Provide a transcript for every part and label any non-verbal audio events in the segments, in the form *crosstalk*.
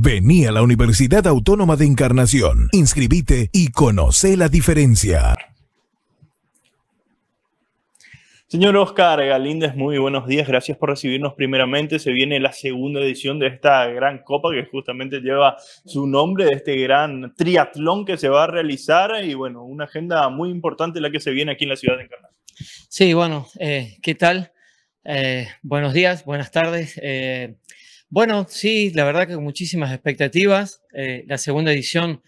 Vení a la Universidad Autónoma de Encarnación, inscribite y conoce la diferencia. Señor Oscar Galíndez, muy buenos días. Gracias por recibirnos primeramente. Se viene la segunda edición de esta gran copa que justamente lleva su nombre, de este gran triatlón que se va a realizar y bueno, una agenda muy importante la que se viene aquí en la ciudad de Encarnación. Sí, bueno, eh, ¿qué tal? Eh, buenos días, buenas tardes. Eh, bueno, sí, la verdad que con muchísimas expectativas. Eh, la segunda edición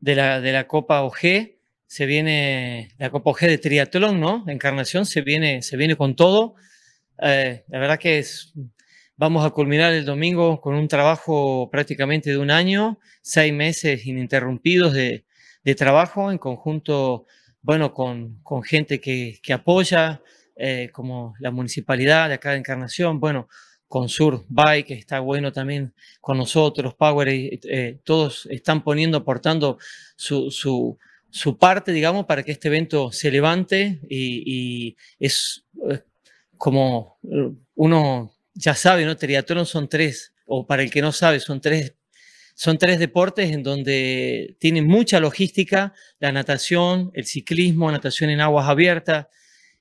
de la, Copa OG, se viene la Copa OG de triatlón, ¿no? encarnación se viene, se viene con todo. Eh, la verdad que vamos a culminar el domingo con un trabajo prácticamente de un año, seis meses ininterrumpidos de, trabajo en conjunto, bueno, con, gente que, apoya, eh, como la municipalidad de acá de Encarnación, bueno, con Sur Bike, está bueno también con nosotros, Power, eh, todos están poniendo, aportando su, parte, digamos, para que este evento se levante y, es eh, como eh, uno ya sabe, ¿no? Triatlón son tres, o para el que no sabe, son tres son tres deportes en donde tienen mucha logística, la natación, el ciclismo, natación en aguas abiertas,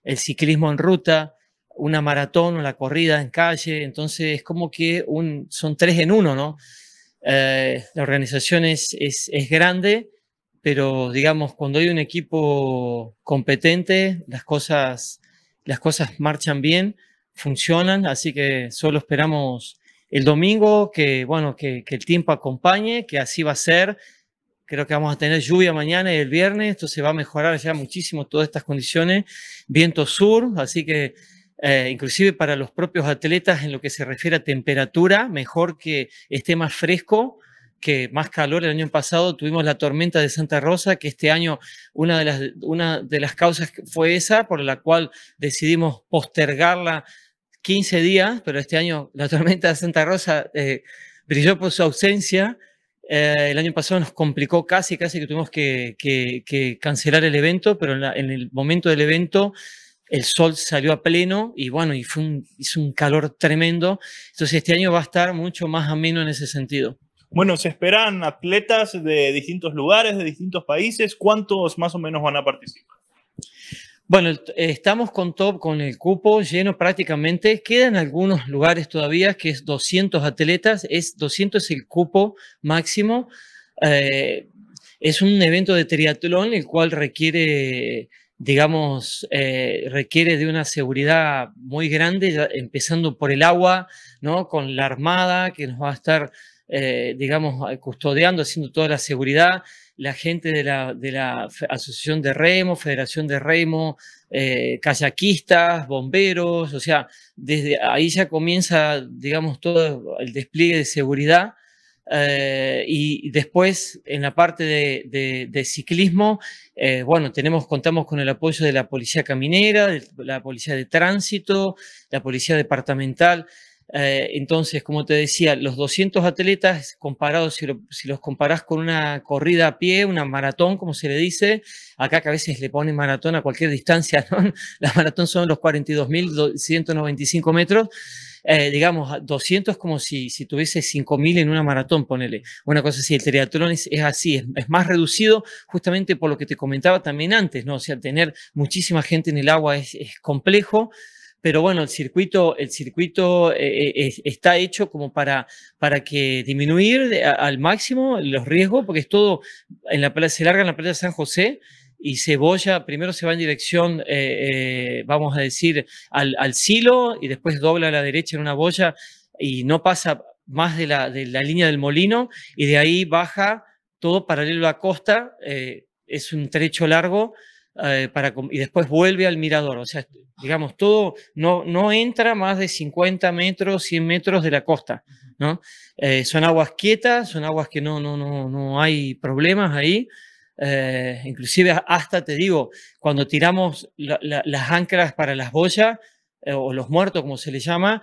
el ciclismo en ruta, una maratón, la corrida en calle, entonces es como que son tres en uno, ¿no? Eh, la organización es, grande, pero digamos, cuando hay un equipo competente, las cosas, las cosas marchan bien, funcionan, así que solo esperamos el domingo que, bueno, que, el tiempo acompañe, que así va a ser. Creo que vamos a tener lluvia mañana y el viernes, esto se va a mejorar ya muchísimo todas estas condiciones. Viento sur, así que eh, inclusive para los propios atletas en lo que se refiere a temperatura, mejor que esté más fresco que más calor el año pasado tuvimos la tormenta de Santa Rosa, que este año una de las, una de las causas fue esa, por la cual decidimos postergarla 15 días, pero este año la tormenta de Santa Rosa eh, brilló por su ausencia. Eh, el año pasado nos complicó casi, casi que tuvimos que, cancelar el evento, pero en el momento del evento el sol salió a pleno y bueno, y un, hizo un calor tremendo. Entonces este año va a estar mucho más ameno en ese sentido. Bueno, se esperan atletas de distintos lugares, de distintos países. ¿Cuántos más o menos van a participar? Bueno, eh, estamos con top, con el cupo lleno prácticamente. Quedan algunos lugares todavía, que es 200 atletas, es 200 es el cupo máximo. Eh, es un evento de triatlón, el cual requiere digamos, eh, requiere de una seguridad muy grande, empezando por el agua, ¿no? Con la Armada que nos va a estar, eh, digamos, eh, custodiando, haciendo toda la seguridad, la gente de la, Asociación de Remo, Federación de Remo, eh, kayakistas, bomberos, o sea, desde ahí ya comienza, digamos, todo el despliegue de seguridad eh, y después, en la parte de, ciclismo, eh, bueno, tenemos, contamos con el apoyo de la Policía Caminera, la Policía de Tránsito, la Policía Departamental eh, entonces, como te decía, los 200 atletas comparados, si, los comparás con una corrida a pie, una maratón, como se le dice, acá que a veces le ponen maratón a cualquier distancia, *laughs* ¿no? la maratón son los 42.195 metros, eh, digamos, 200 como si, si tuviese 5.000 en una maratón, ponele. Una cosa así, el triatlón es, así, es, más reducido justamente por lo que te comentaba también antes, ¿no? O sea, tener muchísima gente en el agua es, es complejo pero bueno, el circuito, el circuito eh, eh, está hecho como para, para que disminuir al máximo los riesgos, porque es todo, en la plaza, se larga en la playa de San José, y Cebolla primero se va en dirección, eh, vamos a decir, al, silo y después dobla a la derecha en una boya y no pasa más de la, de la línea del molino y de ahí baja todo paralelo a la costa, es un trecho largo eh, y después vuelve al mirador. O sea, digamos, todo no, entra más de 50 metros, 100 metros de la costa. ¿no? Eh, son aguas quietas, son aguas que no, no, no, no hay problemas ahí. Eh, inclusive hasta te digo, cuando tiramos las anclas para las boyas o los muertos, como se les llama,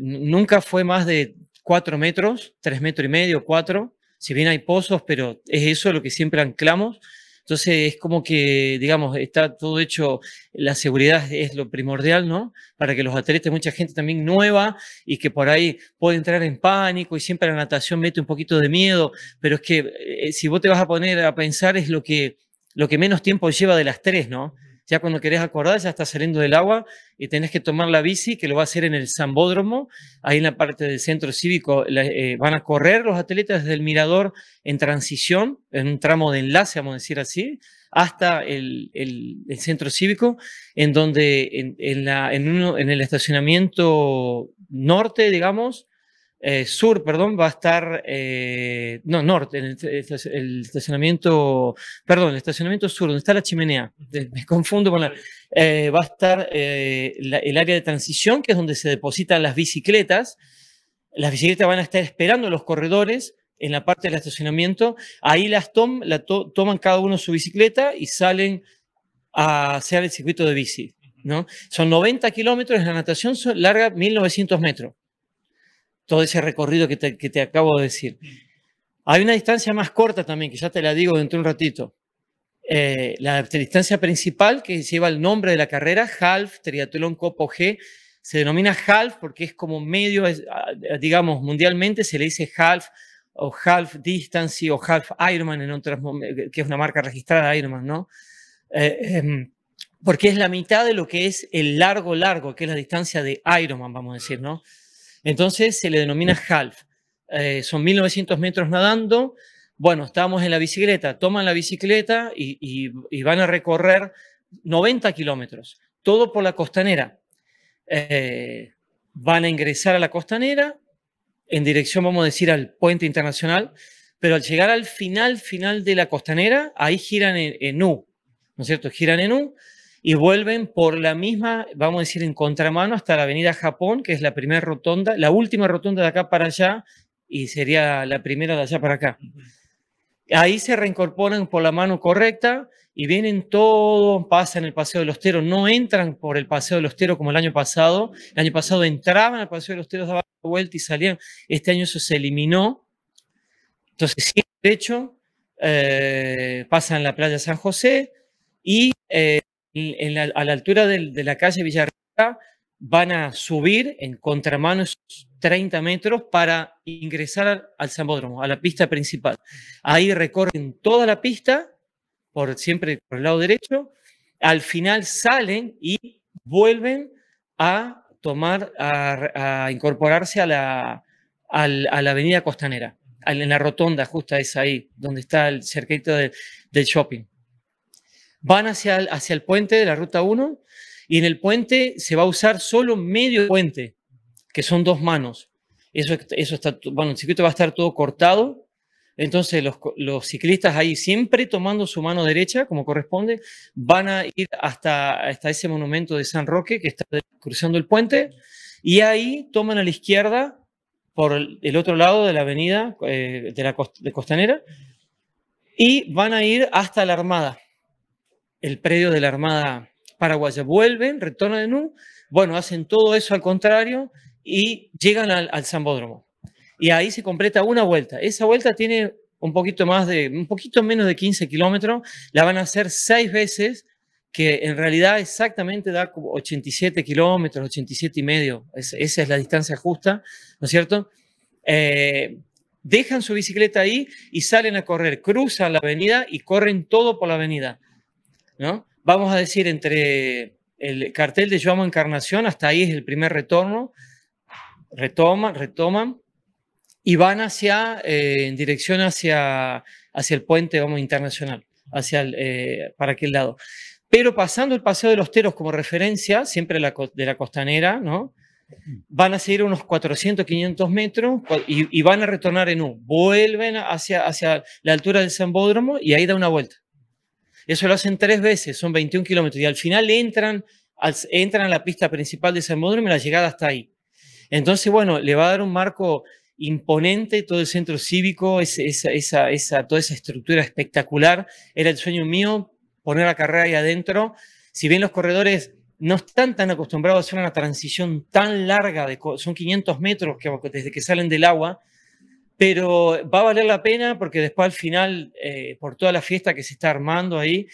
nunca fue más de 4 metros, 3 metros y medio, 4. Si bien hay pozos, pero es eso lo que siempre anclamos. Entonces es como que, digamos, está todo hecho, la seguridad es lo primordial, ¿no? Para que los atletas, mucha gente también nueva y que por ahí puede entrar en pánico y siempre la natación mete un poquito de miedo, pero es que eh, si vos te vas a poner a pensar es lo que, lo que menos tiempo lleva de las tres, ¿no? ya cuando querés acordar ya está saliendo del agua y tenés que tomar la bici que lo va a hacer en el Zambódromo, ahí en la parte del centro cívico eh, van a correr los atletas desde el mirador en transición, en un tramo de enlace, vamos a decir así, hasta el, centro cívico, en donde en, la, en, en el estacionamiento norte, digamos, eh, sur, perdón, va a estar, eh, no, norte, el, estacionamiento, perdón, el estacionamiento sur, donde está la chimenea, me confundo con la, eh, va a estar el área de transición, que es donde se depositan las bicicletas, las bicicletas van a estar esperando los corredores en la parte del estacionamiento, ahí las toman cada uno su bicicleta y salen a hacer el circuito de bici, ¿no? Son 90 kilómetros, la natación larga 1900 metros todo ese recorrido que te, acabo de decir. Hay una distancia más corta también, que ya te la digo dentro de un ratito. Eh, la distancia principal que lleva el nombre de la carrera, half, triatlón copo G, se denomina half porque es como medio, ah, digamos, mundialmente se le dice half o half distance o half Ironman en otras, que es una marca registrada Ironman, ¿no? Eh, em, porque es la mitad de lo que es el largo largo, que es la distancia de Ironman, vamos a decir, ¿no? Entonces se le denomina half. Eh, son 1900 metros nadando. Bueno, estamos en la bicicleta, toman la bicicleta y, van a recorrer 90 kilómetros, todo por la costanera. Eh, van a ingresar a la costanera en dirección, vamos a decir, al puente internacional, pero al llegar al final, final de la costanera, ahí giran en, en U, ¿no es cierto? Giran en U, y vuelven por la misma, vamos a decir, en contramano hasta la avenida Japón, que es la primera rotonda, la última rotonda de acá para allá y sería la primera de allá para acá. Ahí se reincorporan por la mano correcta y vienen todos, pasan el Paseo del Ostero, no entran por el Paseo del Ostero como el año pasado. El año pasado entraban al Paseo del Ostero, daban la vuelta y salían. Este año eso se eliminó. Entonces, sí, de hecho, eh, pasan la playa San José y eh, a la altura de, la calle Villarreal van a subir en contramano 30 metros para ingresar al, al a la pista principal. Ahí recorren toda la pista, por, siempre por el lado derecho, al final salen y vuelven a tomar, a, incorporarse a la, a la avenida costanera, en la rotonda justa es ahí, donde está el cerquito del shopping van hacia el, hacia el puente de la ruta 1 y en el puente se va a usar solo medio puente, que son dos manos. Eso, eso está, bueno, el circuito va a estar todo cortado, entonces los, ciclistas ahí siempre tomando su mano derecha, como corresponde, van a ir hasta, hasta ese monumento de San Roque que está cruzando el puente y ahí toman a la izquierda por el, otro lado de la avenida eh, de la de Costanera y van a ir hasta la Armada el predio de la Armada Paraguaya. Vuelven, retornan de nuevo, bueno, hacen todo eso al contrario y llegan al, al Zambódromo. Y ahí se completa una vuelta. Esa vuelta tiene un poquito más de, un poquito menos de 15 kilómetros, la van a hacer seis veces, que en realidad exactamente da 87 kilómetros, 87 y medio, esa es la distancia justa, ¿no es cierto? Eh, dejan su bicicleta ahí y salen a correr, cruzan la avenida y corren todo por la avenida. Vamos a decir, entre el cartel de Yo Encarnación, hasta ahí es el primer retorno, retoman, retoman, y van hacia, eh, en dirección hacia, hacia el puente, vamos, internacional, hacia eh, para aquel lado. Pero pasando el Paseo de los Teros como referencia, siempre la, de la costanera, ¿no? Van a seguir unos 400, 500 metros y, van a retornar en U. Vuelven hacia, hacia la altura del Zambódromo y ahí da una vuelta. Eso lo hacen tres veces, son 21 kilómetros. Y al final entran, entran a la pista principal de San módulo y la llegada hasta ahí. Entonces, bueno, le va a dar un marco imponente todo el centro cívico, toda esa estructura espectacular. Era el sueño mío poner la carrera ahí adentro. Si bien los corredores no están tan acostumbrados a hacer una transición tan larga, son 500 metros que, desde que salen del agua, pero va a valer la pena porque después al final, eh, por toda la fiesta que se está armando ahí,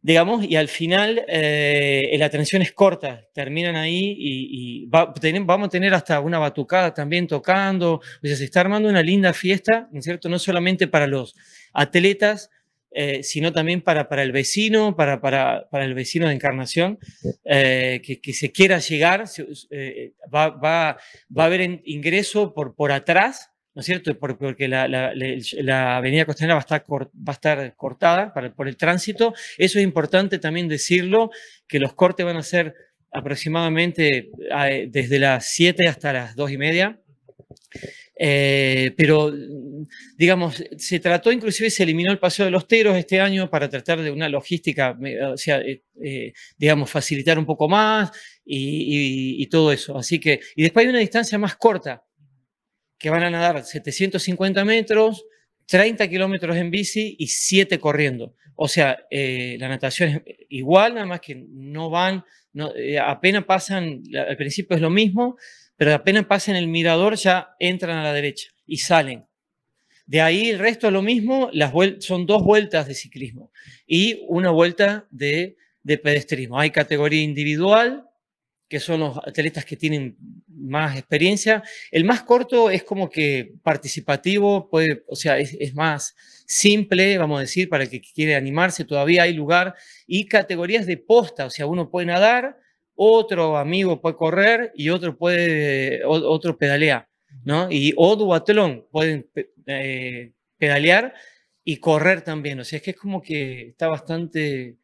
digamos, y al final eh, la atención es corta, terminan ahí y, vamos a tener hasta una batucada también tocando, o sea, se está armando una linda fiesta, ¿no es cierto? No solamente para los atletas, eh, sino también para, el vecino, para, el vecino de Encarnación, que, se quiera llegar, va, a haber ingreso por atrás ¿no es cierto? Porque la, avenida costanera va a, estar va a estar, cortada por el tránsito. Eso es importante también decirlo, que los cortes van a ser aproximadamente desde las 7 hasta las 2 y media. Eh, pero, digamos, se trató, inclusive se eliminó el Paseo de los Teros este año para tratar de una logística, o sea, eh, eh, digamos, facilitar un poco más y, y todo eso. Así que, y después hay una distancia más corta, que van a nadar 750 metros, 30 kilómetros en bici y 7 corriendo. O sea, eh, la natación es igual, nada más que no van, eh, apenas pasan, al principio es lo mismo, pero apenas pasan el mirador ya entran a la derecha y salen. De ahí el resto es lo mismo, son dos vueltas de ciclismo y una vuelta de, de pedestrismo. Hay categoría individual, que son los atletas que tienen más experiencia. El más corto es como que participativo, puede, o sea, es, más simple, vamos a decir, para el que quiere animarse, todavía hay lugar. Y categorías de posta, o sea, uno puede nadar, otro amigo puede correr y otro puede, otro pedalea, ¿no? Y o duatlón, pueden eh, pedalear y correr también, o sea, es que es como que está bastante,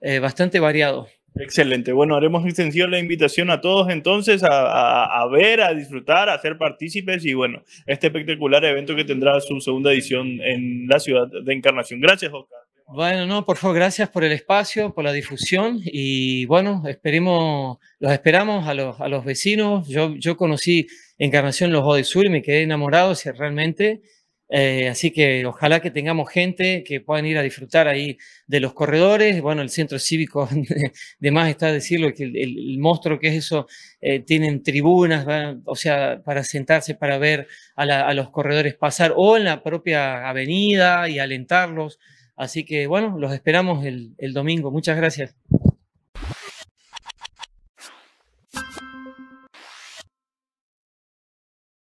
eh, bastante variado. Excelente. Bueno, haremos extensión la invitación a todos entonces a, ver, a disfrutar, a ser partícipes y bueno, este espectacular evento que tendrá su segunda edición en la ciudad de Encarnación. Gracias, Oscar. Bueno, no, por favor, gracias por el espacio, por la difusión y bueno, esperemos, los esperamos a los, a los vecinos. Yo, yo conocí Encarnación los Ode y me quedé enamorado Si realmente. Eh, así que ojalá que tengamos gente que puedan ir a disfrutar ahí de los corredores. Bueno, el centro cívico, *laughs* de más está decirlo, que el, monstruo que es eso, eh, tienen tribunas, o sea, para sentarse, para ver a, los corredores pasar o en la propia avenida y alentarlos. Así que bueno, los esperamos el domingo. Muchas gracias.